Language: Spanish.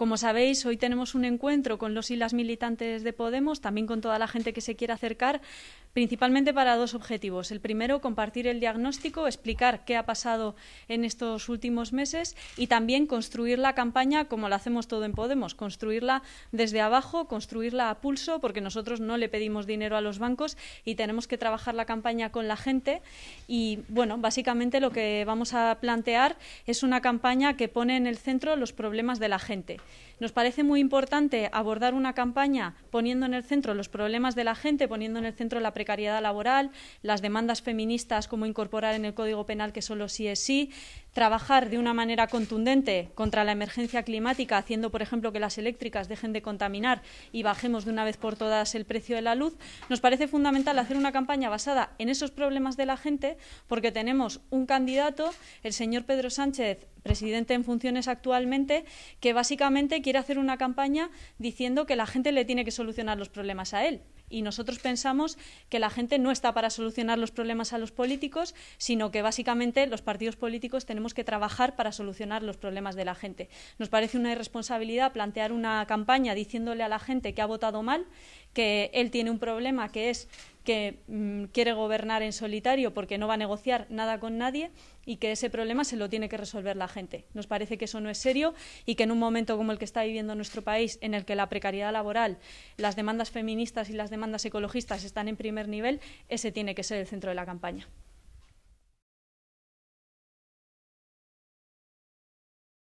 Como sabéis, hoy tenemos un encuentro con los y las militantes de Podemos, también con toda la gente que se quiera acercar, principalmente para dos objetivos. El primero, compartir el diagnóstico, explicar qué ha pasado en estos últimos meses y también construir la campaña como la hacemos todo en Podemos, construirla desde abajo, construirla a pulso, porque nosotros no le pedimos dinero a los bancos y tenemos que trabajar la campaña con la gente. Y bueno, básicamente lo que vamos a plantear es una campaña que pone en el centro los problemas de la gente. Nos parece muy importante abordar una campaña poniendo en el centro los problemas de la gente, poniendo en el centro la precariedad laboral, las demandas feministas, como incorporar en el Código Penal que solo sí es sí, trabajar de una manera contundente contra la emergencia climática, haciendo, por ejemplo, que las eléctricas dejen de contaminar y bajemos de una vez por todas el precio de la luz, nos parece fundamental hacer una campaña basada en esos problemas de la gente, porque tenemos un candidato, el señor Pedro Sánchez, presidente en funciones actualmente, que básicamente quiere hacer una campaña diciendo que la gente le tiene que solucionar los problemas a él y nosotros pensamos que la gente no está para solucionar los problemas a los políticos, sino que básicamente los partidos políticos tenemos que trabajar para solucionar los problemas de la gente. Nos parece una irresponsabilidad plantear una campaña diciéndole a la gente que ha votado mal, que él tiene un problema que es que mm, quiere gobernar en solitario porque no va a negociar nada con nadie y que ese problema se lo tiene que resolver la gente. Nos parece que eso no es serio y que en un momento como el que está viviendo nuestro país, en el que la precariedad laboral, las demandas feministas y las demandas ecologistas están en primer nivel, ese tiene que ser el centro de la campaña.